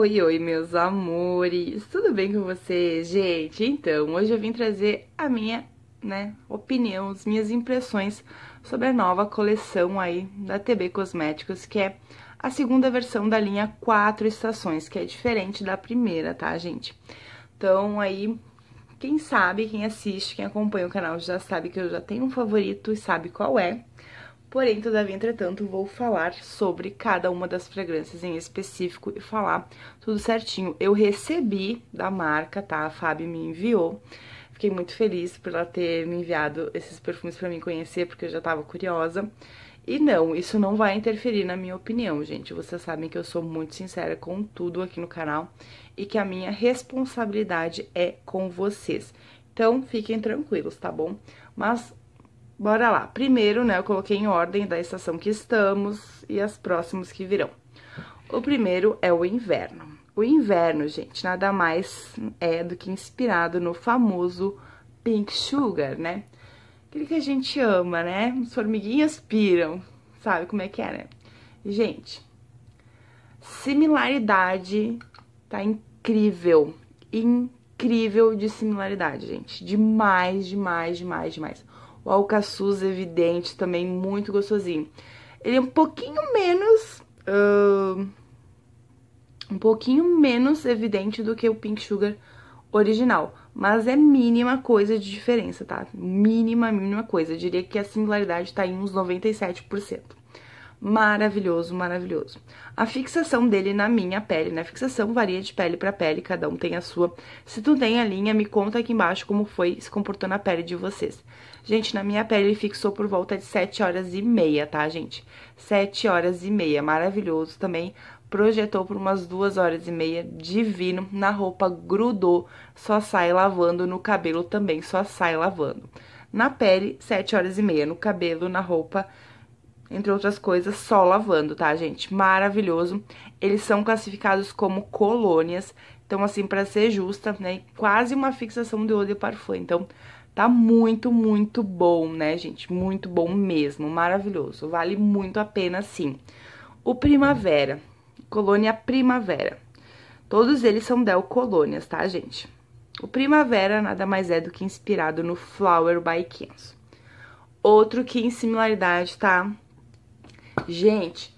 Oi, oi, meus amores! Tudo bem com vocês, gente? Então, hoje eu vim trazer a minha, né, opinião, as minhas impressões sobre a nova coleção aí da TB Cosméticos, que é a segunda versão da linha Quatro Estações, que é diferente da primeira, tá, gente? Então, aí, quem sabe, quem assiste, quem acompanha o canal já sabe que eu já tenho um favorito e sabe qual é. Porém, todavia, entretanto, vou falar sobre cada uma das fragrâncias em específico e falar tudo certinho. Eu recebi da marca, tá? A Fábio me enviou. Fiquei muito feliz por ela ter me enviado esses perfumes para mim conhecer, porque eu já tava curiosa. E não, isso não vai interferir na minha opinião, gente. Vocês sabem que eu sou muito sincera com tudo aqui no canal e que a minha responsabilidade é com vocês. Então, fiquem tranquilos, tá bom? Mas Bora lá. Primeiro, né, eu coloquei em ordem da estação que estamos e as próximas que virão. O primeiro é o inverno. O inverno, gente, nada mais é do que inspirado no famoso Pink Sugar, né? Aquele que a gente ama, né? As formiguinhas piram, sabe como é que é, né? Gente, similaridade tá incrível, incrível de similaridade, gente. Demais, demais, demais, demais o alcaçuz evidente também, muito gostosinho. Ele é um pouquinho menos... Uh, um pouquinho menos evidente do que o Pink Sugar original, mas é mínima coisa de diferença, tá? Mínima, mínima coisa. Eu diria que a similaridade tá em uns 97%. Maravilhoso, maravilhoso. A fixação dele na minha pele, né? A fixação varia de pele para pele, cada um tem a sua. Se tu tem a linha, me conta aqui embaixo como foi se comportou na pele de vocês. Gente, na minha pele ele fixou por volta de 7 horas e meia, tá, gente? 7 horas e meia, maravilhoso também. Projetou por umas 2 horas e meia, divino. Na roupa grudou, só sai lavando. No cabelo também, só sai lavando. Na pele, 7 horas e meia. No cabelo, na roupa, entre outras coisas, só lavando, tá, gente? Maravilhoso. Eles são classificados como colônias. Então, assim, para ser justa, né? Quase uma fixação de óleo parfum. Então, Tá muito, muito bom, né, gente? Muito bom mesmo, maravilhoso. Vale muito a pena, sim. O Primavera, colônia Primavera. Todos eles são Del Colônias, tá, gente? O Primavera nada mais é do que inspirado no Flower by Kenzo. Outro que em similaridade, tá? Gente,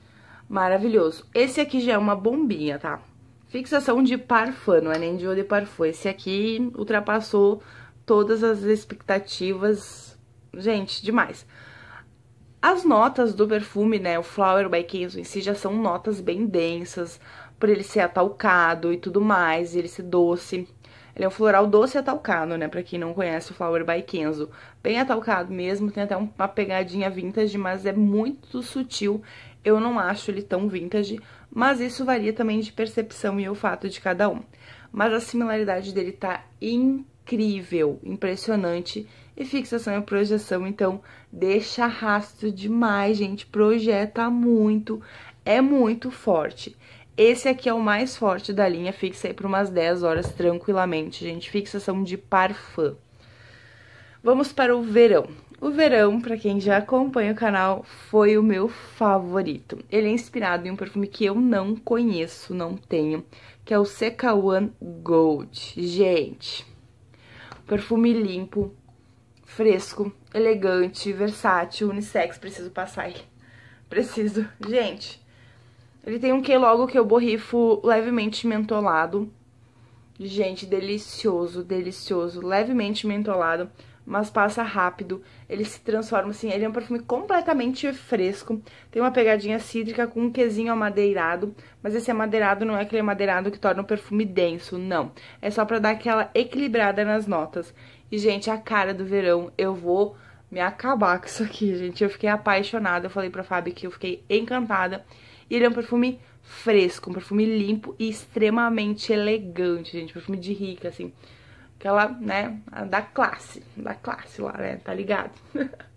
maravilhoso. Esse aqui já é uma bombinha, tá? Fixação de parfum, não é nem de eau de parfum. Esse aqui ultrapassou todas as expectativas, gente, demais. As notas do perfume, né, o Flower by Kenzo em si já são notas bem densas, por ele ser atalcado e tudo mais, e ele ser doce. Ele é um floral doce atalcado, né, pra quem não conhece o Flower by Kenzo. Bem atalcado mesmo, tem até uma pegadinha vintage, mas é muito sutil. Eu não acho ele tão vintage, mas isso varia também de percepção e olfato de cada um. Mas a similaridade dele tá incrível incrível, impressionante. E fixação é projeção, então deixa rastro demais, gente. Projeta muito, é muito forte. Esse aqui é o mais forte da linha, fixa aí por umas 10 horas tranquilamente, gente. Fixação de parfum. Vamos para o verão. O verão, para quem já acompanha o canal, foi o meu favorito. Ele é inspirado em um perfume que eu não conheço, não tenho, que é o Seca One Gold. Gente, Perfume limpo, fresco, elegante, versátil, unissex. Preciso passar ele. Preciso. Gente, ele tem um que logo que eu borrifo levemente mentolado. Gente, delicioso, delicioso. Levemente mentolado mas passa rápido. Ele se transforma, assim, ele é um perfume completamente fresco. Tem uma pegadinha cítrica com um quesinho amadeirado, mas esse amadeirado não é aquele amadeirado que torna o perfume denso, não. É só pra dar aquela equilibrada nas notas. E, gente, a cara do verão, eu vou me acabar com isso aqui, gente. Eu fiquei apaixonada, eu falei pra Fábio que eu fiquei encantada. E ele é um perfume fresco, um perfume limpo e extremamente elegante, gente. perfume de rica, assim. Aquela, né, da classe, da classe lá, né, tá ligado?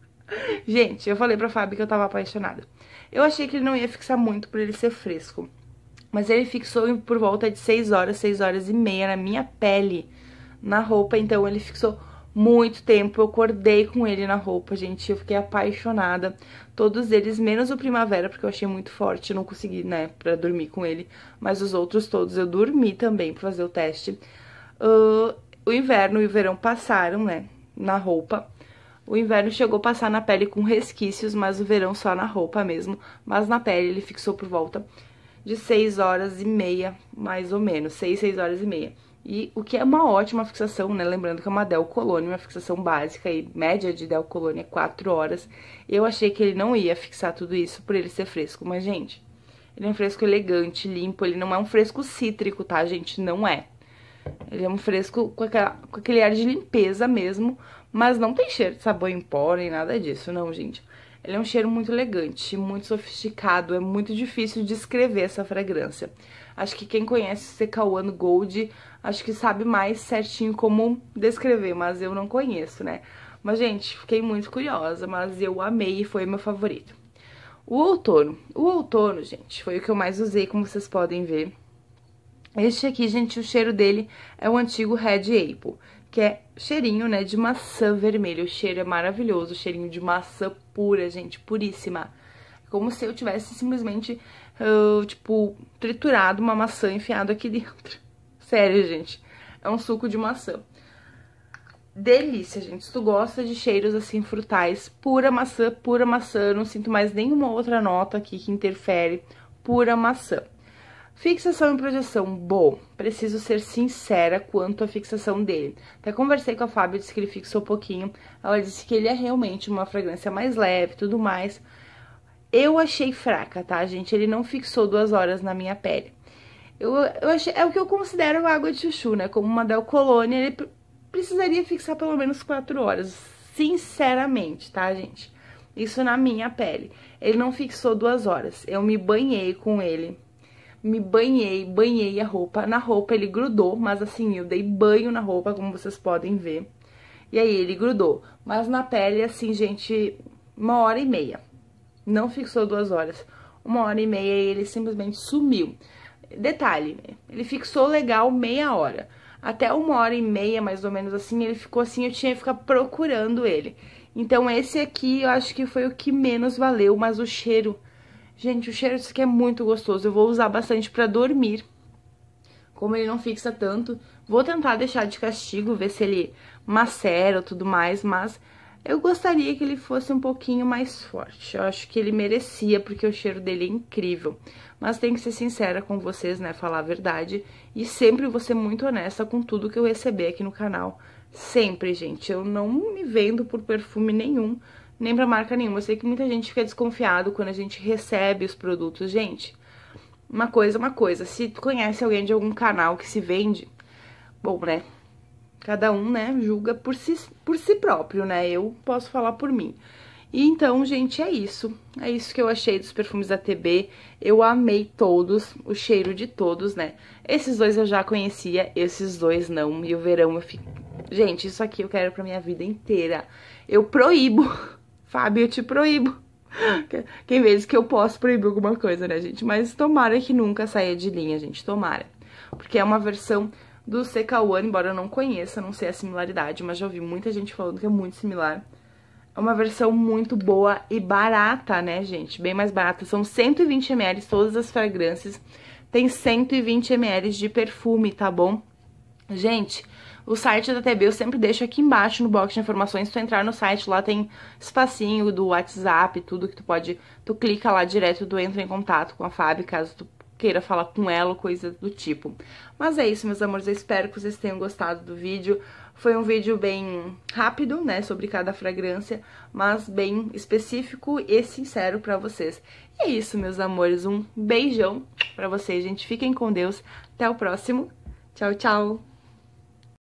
Gente, eu falei pra Fábio que eu tava apaixonada. Eu achei que ele não ia fixar muito por ele ser fresco. Mas ele fixou por volta de 6 horas, 6 horas e meia na minha pele, na roupa. Então ele fixou muito tempo. Eu acordei com ele na roupa, gente. Eu fiquei apaixonada. Todos eles, menos o Primavera, porque eu achei muito forte. não consegui, né, pra dormir com ele. Mas os outros todos eu dormi também pra fazer o teste. Uh, o inverno e o verão passaram, né, na roupa. O inverno chegou a passar na pele com resquícios, mas o verão só na roupa mesmo. Mas na pele ele fixou por volta de 6 horas e meia, mais ou menos, 6, 6 horas e meia. E o que é uma ótima fixação, né? Lembrando que é uma Del Colônia, uma fixação básica e média de Del Colônia é 4 horas. Eu achei que ele não ia fixar tudo isso por ele ser fresco, mas gente, ele é um fresco elegante, limpo, ele não é um fresco cítrico, tá, gente? Não é. Ele é um fresco com, aquela, com aquele ar de limpeza mesmo, mas não tem cheiro de sabão em pó nem nada disso, não, gente. Ele é um cheiro muito elegante, muito sofisticado, é muito difícil descrever essa fragrância. Acho que quem conhece o Secawan Gold, acho que sabe mais certinho como descrever, mas eu não conheço, né? Mas, gente, fiquei muito curiosa, mas eu amei e foi meu favorito. O outono. O outono, gente, foi o que eu mais usei, como vocês podem ver. Este aqui, gente, o cheiro dele é o antigo Red Apple, que é cheirinho, né, de maçã vermelha. O cheiro é maravilhoso, cheirinho de maçã pura, gente, puríssima. É como se eu tivesse simplesmente, uh, tipo, triturado uma maçã enfiado aqui dentro. Sério, gente, é um suco de maçã. Delícia, gente. Se tu gosta de cheiros assim frutais, pura maçã, pura maçã. Eu não sinto mais nenhuma outra nota aqui que interfere. Pura maçã. Fixação e projeção. Bom, preciso ser sincera quanto à fixação dele. Até conversei com a Fábio, disse que ele fixou pouquinho. Ela disse que ele é realmente uma fragrância mais leve e tudo mais. Eu achei fraca, tá, gente? Ele não fixou duas horas na minha pele. Eu, eu achei, é o que eu considero água de chuchu, né? Como uma Del Colônia, ele precisaria fixar pelo menos quatro horas. Sinceramente, tá, gente? Isso na minha pele. Ele não fixou duas horas. Eu me banhei com ele me banhei, banhei a roupa. Na roupa ele grudou, mas assim, eu dei banho na roupa, como vocês podem ver. E aí ele grudou. Mas na pele, assim, gente, uma hora e meia. Não fixou duas horas. Uma hora e meia e ele simplesmente sumiu. Detalhe, ele fixou legal meia hora. Até uma hora e meia, mais ou menos assim, ele ficou assim, eu tinha que ficar procurando ele. Então esse aqui eu acho que foi o que menos valeu, mas o cheiro Gente, o cheiro disso aqui é muito gostoso. Eu vou usar bastante pra dormir. Como ele não fixa tanto, vou tentar deixar de castigo, ver se ele macera ou tudo mais, mas eu gostaria que ele fosse um pouquinho mais forte. Eu acho que ele merecia, porque o cheiro dele é incrível. Mas tem que ser sincera com vocês, né? Falar a verdade. E sempre vou ser muito honesta com tudo que eu receber aqui no canal. Sempre, gente. Eu não me vendo por perfume nenhum nem pra marca nenhuma. Eu sei que muita gente fica desconfiado quando a gente recebe os produtos. Gente, uma coisa, é uma coisa. Se conhece alguém de algum canal que se vende, bom, né? Cada um, né, julga por si, por si próprio, né? Eu posso falar por mim. E então, gente, é isso. É isso que eu achei dos perfumes da TB. Eu amei todos, o cheiro de todos, né? Esses dois eu já conhecia, esses dois não. E o verão eu fico... Gente, isso aqui eu quero pra minha vida inteira. Eu proíbo Fábio, eu te proíbo. Quem vezes que eu posso proibir alguma coisa, né, gente? Mas tomara que nunca saia de linha, gente. Tomara. Porque é uma versão do CK One, embora eu não conheça, não sei a similaridade, mas já ouvi muita gente falando que é muito similar. É uma versão muito boa e barata, né, gente? Bem mais barata. São 120 ml todas as fragrâncias. Tem 120 ml de perfume, tá bom? Gente, o site da TB eu sempre deixo aqui embaixo no box de informações. Se tu entrar no site, lá tem espacinho do WhatsApp, tudo que tu pode. Tu clica lá direto, tu entra em contato com a Fábio, caso tu queira falar com ela ou coisa do tipo. Mas é isso, meus amores. Eu espero que vocês tenham gostado do vídeo. Foi um vídeo bem rápido, né, sobre cada fragrância, mas bem específico e sincero para vocês. E é isso, meus amores. Um beijão para vocês, gente. Fiquem com Deus. Até o próximo. Tchau, tchau.